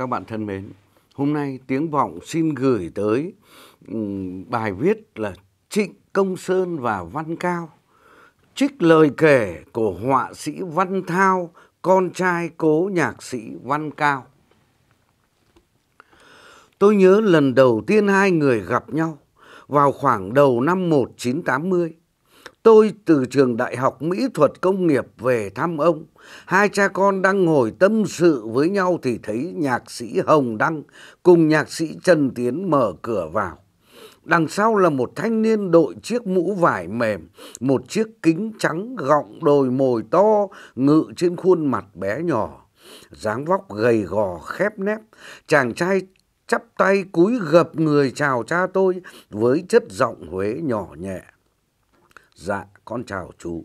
các bạn thân mến, hôm nay tiếng vọng xin gửi tới bài viết là Trịnh Công Sơn và Văn Cao trích lời kể của họa sĩ Văn Thao, con trai cố nhạc sĩ Văn Cao. Tôi nhớ lần đầu tiên hai người gặp nhau vào khoảng đầu năm 1980. Tôi từ trường Đại học Mỹ thuật Công nghiệp về thăm ông. Hai cha con đang ngồi tâm sự với nhau thì thấy nhạc sĩ Hồng Đăng cùng nhạc sĩ Trần Tiến mở cửa vào. Đằng sau là một thanh niên đội chiếc mũ vải mềm, một chiếc kính trắng gọng đồi mồi to ngự trên khuôn mặt bé nhỏ. dáng vóc gầy gò khép nép, chàng trai chắp tay cúi gập người chào cha tôi với chất giọng Huế nhỏ nhẹ. Dạ, con chào chú.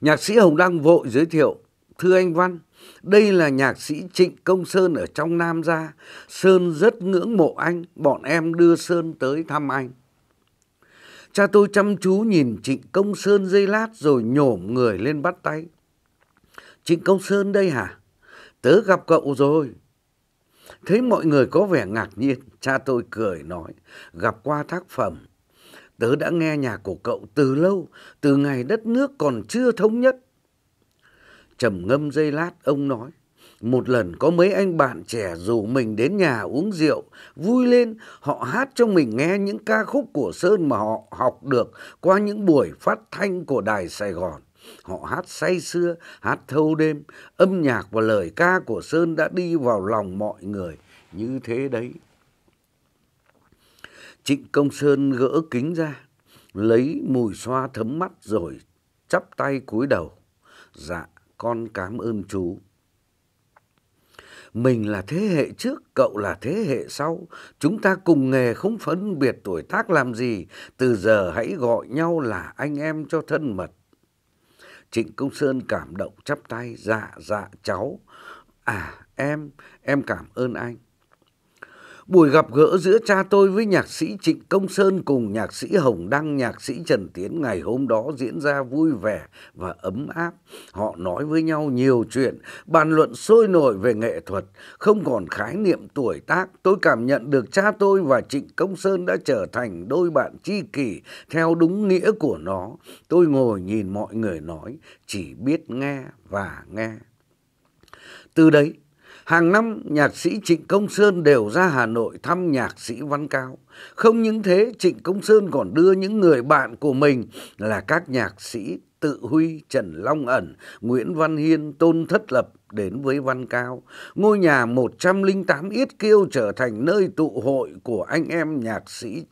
Nhạc sĩ Hồng Đăng vội giới thiệu, thưa anh Văn, đây là nhạc sĩ Trịnh Công Sơn ở trong Nam Gia. Sơn rất ngưỡng mộ anh, bọn em đưa Sơn tới thăm anh. Cha tôi chăm chú nhìn Trịnh Công Sơn dây lát rồi nhổm người lên bắt tay. Trịnh Công Sơn đây hả? Tớ gặp cậu rồi. Thấy mọi người có vẻ ngạc nhiên, cha tôi cười nói, gặp qua tác phẩm, Tớ đã nghe nhạc của cậu từ lâu, từ ngày đất nước còn chưa thống nhất. Trầm ngâm giây lát, ông nói. Một lần có mấy anh bạn trẻ rủ mình đến nhà uống rượu, vui lên, họ hát cho mình nghe những ca khúc của Sơn mà họ học được qua những buổi phát thanh của Đài Sài Gòn. Họ hát say xưa, hát thâu đêm, âm nhạc và lời ca của Sơn đã đi vào lòng mọi người như thế đấy. Trịnh Công Sơn gỡ kính ra, lấy mùi xoa thấm mắt rồi chắp tay cúi đầu. Dạ, con cảm ơn chú. Mình là thế hệ trước, cậu là thế hệ sau. Chúng ta cùng nghề không phân biệt tuổi tác làm gì. Từ giờ hãy gọi nhau là anh em cho thân mật. Trịnh Công Sơn cảm động chắp tay. Dạ, dạ, cháu. À, em, em cảm ơn anh buổi gặp gỡ giữa cha tôi với nhạc sĩ Trịnh Công Sơn cùng nhạc sĩ Hồng Đăng, nhạc sĩ Trần Tiến ngày hôm đó diễn ra vui vẻ và ấm áp. Họ nói với nhau nhiều chuyện, bàn luận sôi nổi về nghệ thuật, không còn khái niệm tuổi tác. Tôi cảm nhận được cha tôi và Trịnh Công Sơn đã trở thành đôi bạn tri kỷ theo đúng nghĩa của nó. Tôi ngồi nhìn mọi người nói, chỉ biết nghe và nghe. Từ đấy, Hàng năm, nhạc sĩ Trịnh Công Sơn đều ra Hà Nội thăm nhạc sĩ Văn Cao. Không những thế, Trịnh Công Sơn còn đưa những người bạn của mình là các nhạc sĩ Tự Huy, Trần Long Ẩn, Nguyễn Văn Hiên, Tôn Thất Lập đến với Văn Cao. Ngôi nhà 108 Yết Kiêu trở thành nơi tụ hội của anh em nhạc sĩ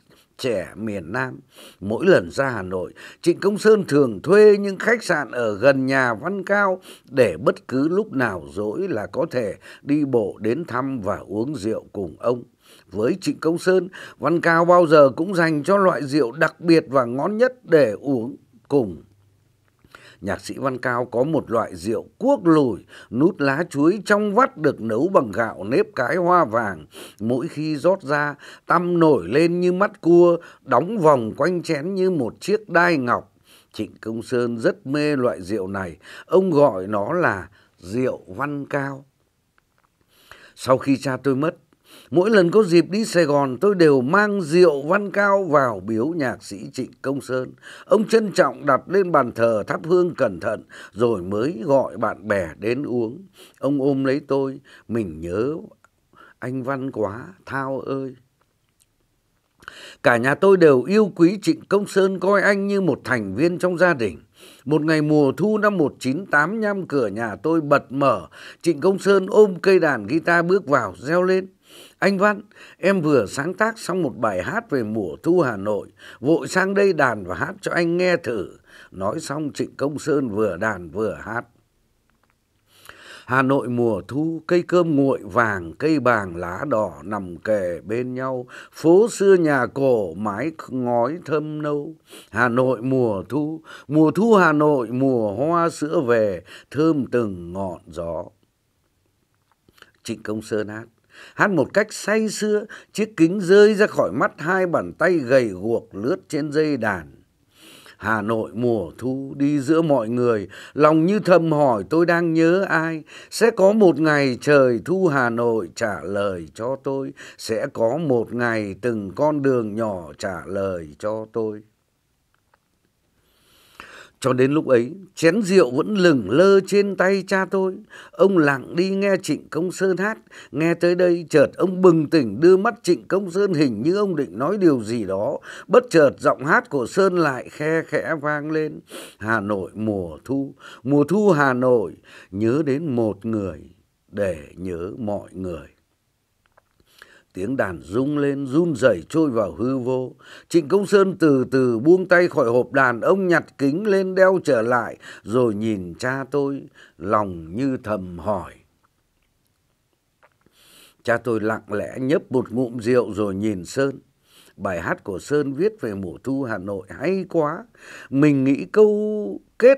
trẻ miền Nam. Mỗi lần ra Hà Nội, Trịnh Công Sơn thường thuê những khách sạn ở gần nhà Văn Cao để bất cứ lúc nào rỗi là có thể đi bộ đến thăm và uống rượu cùng ông. Với Trịnh Công Sơn, Văn Cao bao giờ cũng dành cho loại rượu đặc biệt và ngon nhất để uống cùng nhạc sĩ Văn Cao có một loại rượu cuốc lùi, nút lá chuối trong vắt được nấu bằng gạo nếp cái hoa vàng. Mỗi khi rót ra, tăm nổi lên như mắt cua, đóng vòng quanh chén như một chiếc đai ngọc. Trịnh Công Sơn rất mê loại rượu này, ông gọi nó là rượu Văn Cao. Sau khi cha tôi mất, Mỗi lần có dịp đi Sài Gòn tôi đều mang rượu văn cao vào biếu nhạc sĩ Trịnh Công Sơn. Ông trân trọng đặt lên bàn thờ thắp hương cẩn thận rồi mới gọi bạn bè đến uống. Ông ôm lấy tôi, mình nhớ anh Văn quá, Thao ơi. Cả nhà tôi đều yêu quý Trịnh Công Sơn coi anh như một thành viên trong gia đình. Một ngày mùa thu năm 1985 cửa nhà tôi bật mở, Trịnh Công Sơn ôm cây đàn guitar bước vào reo lên. Anh Văn, em vừa sáng tác xong một bài hát về mùa thu Hà Nội, vội sang đây đàn và hát cho anh nghe thử. Nói xong Trịnh Công Sơn vừa đàn vừa hát. Hà Nội mùa thu, cây cơm nguội vàng, cây bàng lá đỏ nằm kề bên nhau, phố xưa nhà cổ, mái ngói thơm nâu. Hà Nội mùa thu, mùa thu Hà Nội, mùa hoa sữa về, thơm từng ngọn gió. Trịnh Công Sơn hát hát một cách say sưa chiếc kính rơi ra khỏi mắt hai bàn tay gầy guộc lướt trên dây đàn Hà Nội mùa thu đi giữa mọi người, lòng như thầm hỏi tôi đang nhớ ai. Sẽ có một ngày trời thu Hà Nội trả lời cho tôi, sẽ có một ngày từng con đường nhỏ trả lời cho tôi. Cho đến lúc ấy, chén rượu vẫn lửng lơ trên tay cha tôi. Ông lặng đi nghe Trịnh Công Sơn hát. Nghe tới đây, chợt ông bừng tỉnh đưa mắt Trịnh Công Sơn hình như ông định nói điều gì đó. Bất chợt giọng hát của Sơn lại khe khẽ vang lên. Hà Nội mùa thu, mùa thu Hà Nội, nhớ đến một người để nhớ mọi người. Tiếng đàn rung lên, run rẩy trôi vào hư vô. Trịnh Công Sơn từ từ buông tay khỏi hộp đàn, ông nhặt kính lên đeo trở lại, rồi nhìn cha tôi, lòng như thầm hỏi. Cha tôi lặng lẽ nhấp một ngụm rượu rồi nhìn Sơn. Bài hát của Sơn viết về mùa thu Hà Nội hay quá. Mình nghĩ câu kết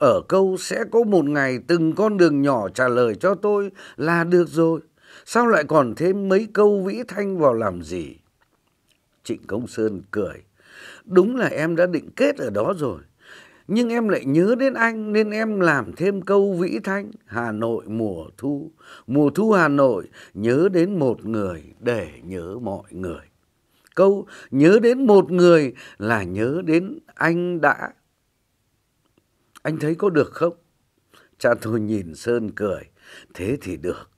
ở câu sẽ có một ngày từng con đường nhỏ trả lời cho tôi là được rồi. Sao lại còn thêm mấy câu vĩ thanh vào làm gì? Trịnh Công Sơn cười. Đúng là em đã định kết ở đó rồi. Nhưng em lại nhớ đến anh nên em làm thêm câu vĩ thanh Hà Nội mùa thu. Mùa thu Hà Nội nhớ đến một người để nhớ mọi người. Câu nhớ đến một người là nhớ đến anh đã. Anh thấy có được không? Cha tôi nhìn Sơn cười. Thế thì được.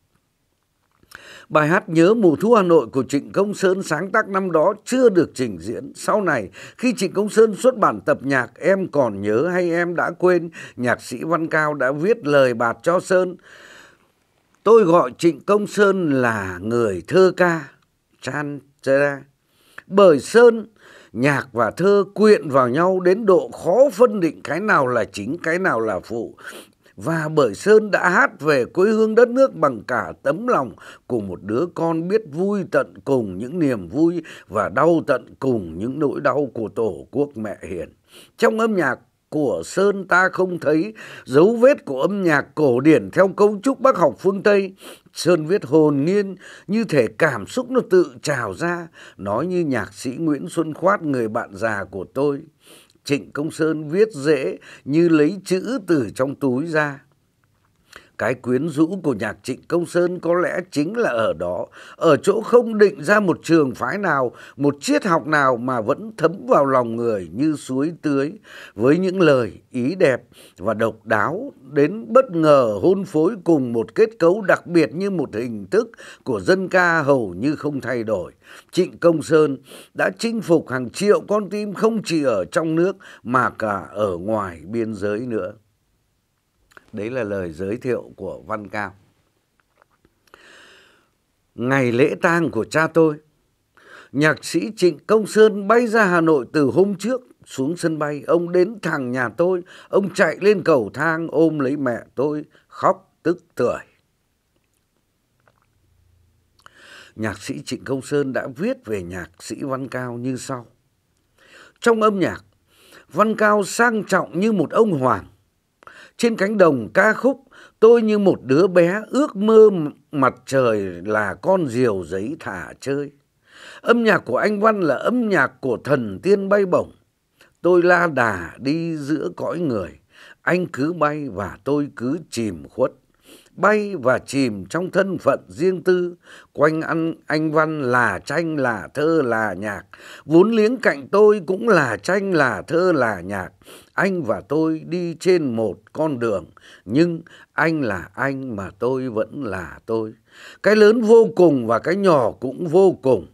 Bài hát Nhớ mùa thu Hà Nội của Trịnh Công Sơn sáng tác năm đó chưa được trình diễn. Sau này, khi Trịnh Công Sơn xuất bản tập nhạc Em còn nhớ hay em đã quên, nhạc sĩ Văn Cao đã viết lời bạt cho Sơn. Tôi gọi Trịnh Công Sơn là người thơ ca, Chan Chera. Bởi Sơn, nhạc và thơ quyện vào nhau đến độ khó phân định cái nào là chính, cái nào là phụ và bởi Sơn đã hát về quê hương đất nước bằng cả tấm lòng của một đứa con biết vui tận cùng những niềm vui và đau tận cùng những nỗi đau của Tổ quốc mẹ hiền. Trong âm nhạc của Sơn ta không thấy dấu vết của âm nhạc cổ điển theo cấu trúc bác học phương Tây. Sơn viết hồn nhiên như thể cảm xúc nó tự trào ra, nói như nhạc sĩ Nguyễn Xuân Khoát người bạn già của tôi. Trịnh Công Sơn viết dễ như lấy chữ từ trong túi ra. Cái quyến rũ của nhạc Trịnh Công Sơn có lẽ chính là ở đó, ở chỗ không định ra một trường phái nào, một triết học nào mà vẫn thấm vào lòng người như suối tưới, với những lời ý đẹp và độc đáo đến bất ngờ hôn phối cùng một kết cấu đặc biệt như một hình thức của dân ca hầu như không thay đổi. Trịnh Công Sơn đã chinh phục hàng triệu con tim không chỉ ở trong nước mà cả ở ngoài biên giới nữa. Đấy là lời giới thiệu của Văn Cao. Ngày lễ tang của cha tôi, nhạc sĩ Trịnh Công Sơn bay ra Hà Nội từ hôm trước xuống sân bay. Ông đến thẳng nhà tôi, ông chạy lên cầu thang ôm lấy mẹ tôi, khóc tức tưởi. Nhạc sĩ Trịnh Công Sơn đã viết về nhạc sĩ Văn Cao như sau. Trong âm nhạc, Văn Cao sang trọng như một ông hoàng. Trên cánh đồng ca khúc Tôi như một đứa bé ước mơ mặt trời là con diều giấy thả chơi. Âm nhạc của anh Văn là âm nhạc của thần tiên bay bổng. Tôi la đà đi giữa cõi người. Anh cứ bay và tôi cứ chìm khuất bay và chìm trong thân phận riêng tư quanh ăn anh văn là tranh là thơ là nhạc vốn liếng cạnh tôi cũng là tranh là thơ là nhạc anh và tôi đi trên một con đường nhưng anh là anh mà tôi vẫn là tôi cái lớn vô cùng và cái nhỏ cũng vô cùng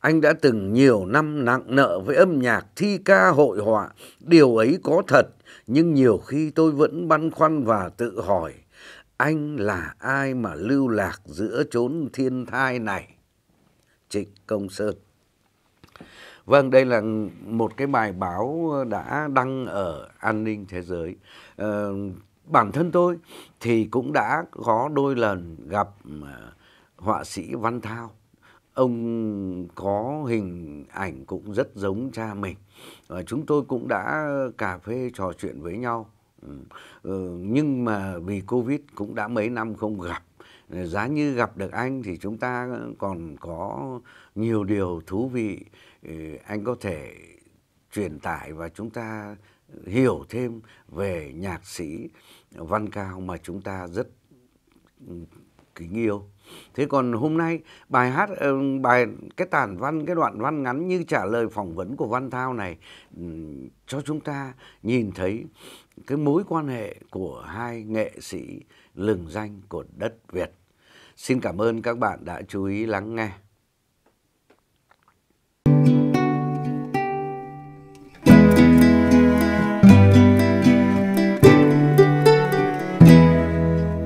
anh đã từng nhiều năm nặng nợ với âm nhạc thi ca hội họa điều ấy có thật nhưng nhiều khi tôi vẫn băn khoăn và tự hỏi anh là ai mà lưu lạc giữa chốn thiên thai này? Trịnh Công Sơn. Vâng, đây là một cái bài báo đã đăng ở An ninh Thế giới. À, bản thân tôi thì cũng đã có đôi lần gặp ờ, họa sĩ Văn Thao. Ông có hình ảnh cũng rất giống cha mình. và ờ, chúng tôi cũng đã cà phê trò chuyện với nhau Ừ. ừ, nhưng mà vì Covid cũng đã mấy năm không gặp giá như gặp được anh thì chúng ta còn có nhiều điều thú vị ừ, anh có thể truyền tải và chúng ta hiểu thêm về nhạc sĩ văn cao mà chúng ta rất ừ, kính yêu thế còn hôm nay bài hát ờ, bài cái tản văn cái đoạn văn ngắn như trả lời phỏng vấn của văn thao này ừ, cho chúng ta nhìn thấy cái mối quan hệ của hai nghệ sĩ lừng danh của đất việt xin cảm ơn các bạn đã chú ý lắng nghe